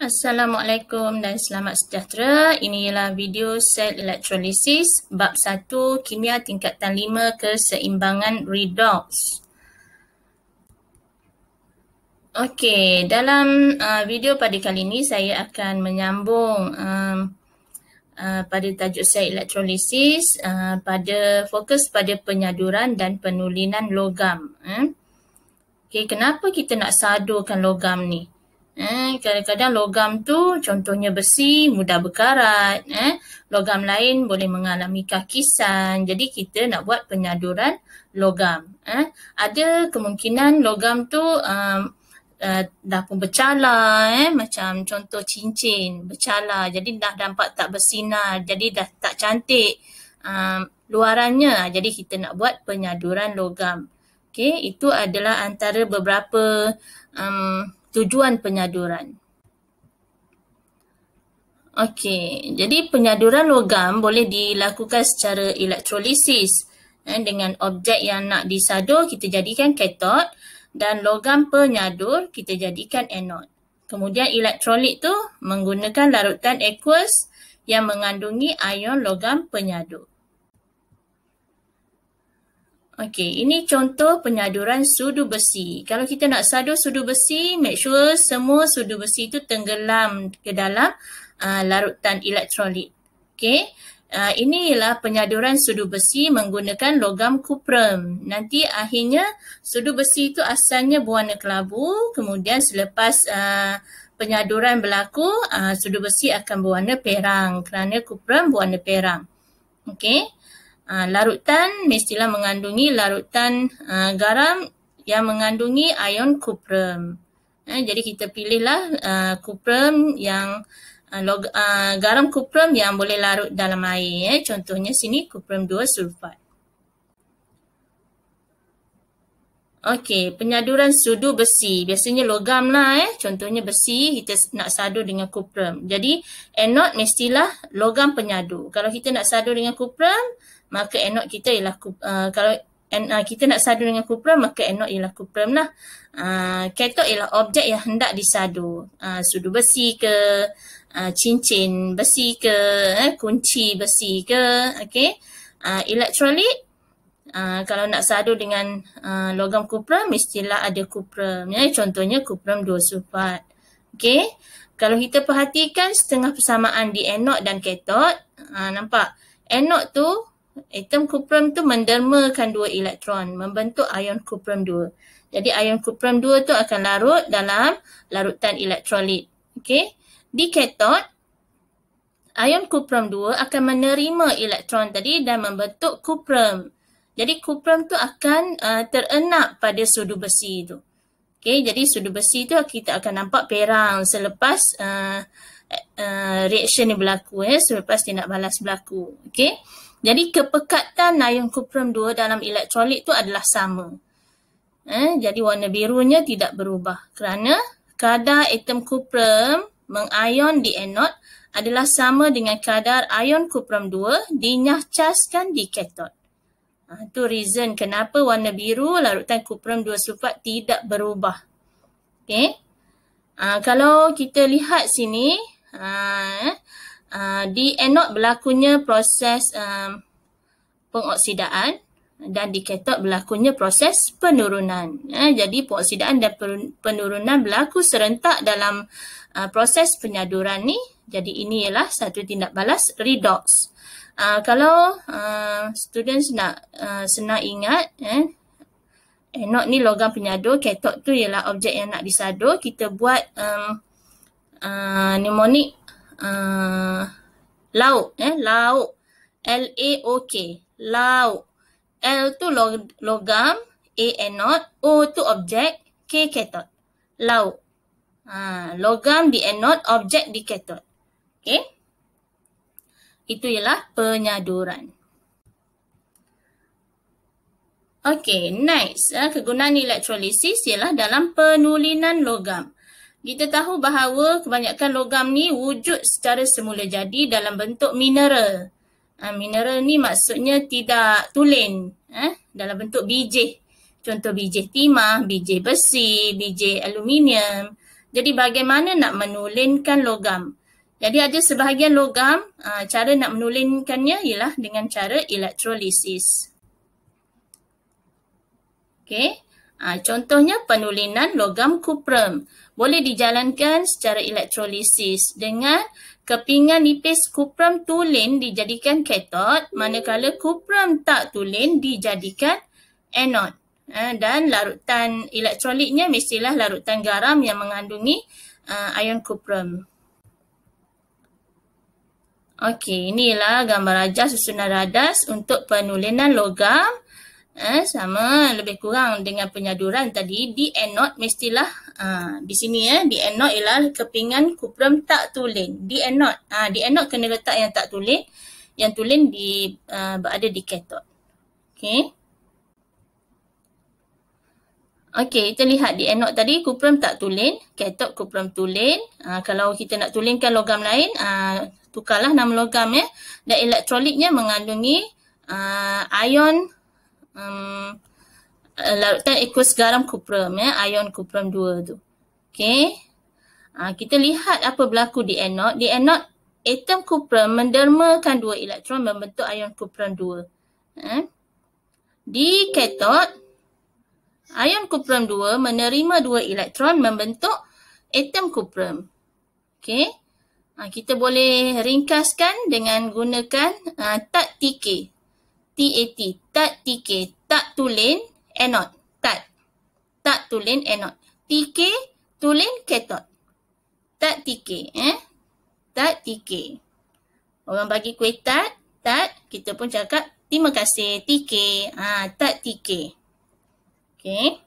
Assalamualaikum dan selamat sejahtera. Inilah video set elektrolisis bab 1 kimia tingkatan 5 keseimbangan redox. Okey, dalam uh, video pada kali ini saya akan menyambung uh, uh, pada tajuk set elektrolisis uh, pada fokus pada penyaduran dan penulinan logam. Eh? Okey, kenapa kita nak sadurkan logam ni? Eh, kadang-kadang logam tu contohnya besi mudah berkarat, eh. Logam lain boleh mengalami kakisan. Jadi kita nak buat penyaduran logam, eh. Ada kemungkinan logam tu um, Uh, dah pun bercala eh macam contoh cincin bercala jadi dah nampak tak bersinar jadi dah tak cantik um, luarannya jadi kita nak buat penyaduran logam okey itu adalah antara beberapa um, tujuan penyaduran. Okey, jadi penyaduran logam boleh dilakukan secara elektrolisis eh, dengan objek yang nak disadur kita jadikan katod dan logam penyadur kita jadikan anod. Kemudian elektrolit tu menggunakan larutan aqueous yang mengandungi ion logam penyadur. Okey, ini contoh penyaduran sudu besi. Kalau kita nak sadur sudu besi, make sure semua sudu besi itu tenggelam ke dalam uh, larutan elektrolit. Okey, uh, inilah penyaduran sudu besi menggunakan logam kuprum. Nanti akhirnya sudu besi itu asalnya berwarna kelabu, kemudian selepas uh, penyaduran berlaku, uh, sudu besi akan berwarna perang kerana kuprum berwarna perang. Okey. Ah, larutan mestilah mengandungi larutan uh, garam yang mengandungi ion kuprum. Uh, ah, jadi kita pilihlah uh, kuprum yang uh, log, uh, garam kuprum yang boleh larut dalam air. Eh. Contohnya sini kuprum 2 sulfat. Okey, penyaduran sudu besi. Biasanya logam lah eh. Contohnya besi kita nak sadu dengan kuprum. Jadi anode mestilah logam penyadu. Kalau kita nak sadu dengan kuprum, maka anode kita ialah uh, kalau and, uh, kita nak sadu dengan kupram, maka anode ialah kuprum lah. Uh, katod ialah objek yang hendak disadu. Uh, sudu besi ke, uh, cincin besi ke, eh, kunci besi ke, okay. Uh, elektrolit, uh, kalau nak sadu dengan uh, logam kuprum, mestilah ada kupram. Ya. Contohnya kupram dua sulfat. Okay. Kalau kita perhatikan setengah persamaan di anode dan katod, uh, nampak? Anode tu Atom kuprum tu mendermakan dua elektron membentuk ion kuprum dua. Jadi ion kuprum dua tu akan larut dalam larutan elektrolit. okey Di ketod, ion kuprum dua akan menerima elektron tadi dan membentuk kuprum. Jadi kuprum tu akan uh, terenak pada sudu besi tu. okey jadi sudu besi tu kita akan nampak perang selepas uh, eh, uh, reaction ni berlaku. Eh, selepas dia balas berlaku. okey jadi kepekatan ion kuprum 2 dalam elektrolit tu adalah sama. Eh, jadi warna birunya tidak berubah kerana kadar atom kuprum mengion di anode adalah sama dengan kadar ion kuprum 2 dinyahcaskan di ketod. Ha, itu reason kenapa warna biru larutan kuprum 2 sulfat tidak berubah. Okay. Ha, kalau kita lihat sini, ha, eh, uh, di anod berlakunya proses um, pengoksidaan dan di ketod berlakunya proses penurunan. Eh, jadi pengoksidaan dan penurunan berlaku serentak dalam uh, proses penyaduran ni. Jadi ini ialah satu tindak balas redox. Uh, kalau uh, students nak uh, senang ingat, ya, eh, anod ni logam penyadur, ketod tu ialah objek yang nak disadur. Kita buat um, uh, mnemonic Eh, lauk eh lauk L A O K lauk L tu log- logam A and not O tu objek K ketot lauk ha, logam di and not objek di ketot okay itu ialah penyaduran Okay, nice. Eh, kegunaan elektrolisis ialah dalam penulinan logam. Kita tahu bahawa kebanyakan logam ni wujud secara semula jadi dalam bentuk mineral. Ha, mineral ni maksudnya tidak tulen eh? dalam bentuk biji. Contoh biji timah, biji besi, biji aluminium. Jadi bagaimana nak menulenkan logam? Jadi ada sebahagian logam, ha, cara nak menulenkannya ialah dengan cara elektrolisis. Okay. Ha, contohnya penulinan logam kuprum boleh dijalankan secara elektrolisis dengan kepingan nipis kuprum tulen dijadikan katod manakala kuprum tak tulen dijadikan anod. Ha, dan larutan elektrolitnya mestilah larutan garam yang mengandungi ha, ion kuprum. Okey, inilah gambar rajah susunan radas untuk penulenan logam eh, sama lebih kurang dengan penyaduran tadi di anode mestilah uh, di sini eh di anode ialah kepingan kuprum tak tulen di anode ah di anode kena letak yang tak tulen yang tulen di uh, berada di katod okey Okey, kita lihat di anode tadi kuprum tak tulen, katod kuprum tulen. Uh, kalau kita nak tulenkan logam lain, uh, tukarlah nama logam ya. Dan elektrolitnya mengandungi uh, ion um, larutan ekos garam cuprum ya ion kuprum 2 tu. okay? Uh, ah, kita lihat apa berlaku di anode. Di anode atom cuprum mendermakan dua elektron membentuk ion kuprum 2. Eh? Di katod ion kuprum 2 menerima dua elektron membentuk atom cuprum. Okey. Ah, kita boleh ringkaskan dengan gunakan uh, ah, tak tikir. TAT, tat TK, tat tulen anode, tat. Tat tulen anode. TK tulen ketot, Tat TK, eh? Tat TK. Orang bagi kuih tat, tat kita pun cakap terima kasih TK. Ah, ha, tat TK. Okay.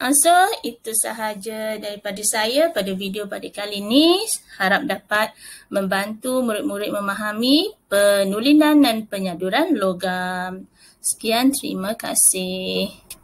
Ah, so, itu sahaja daripada saya pada video pada kali ini. Harap dapat membantu murid-murid memahami penulisan dan penyaduran logam. Sekian, terima kasih.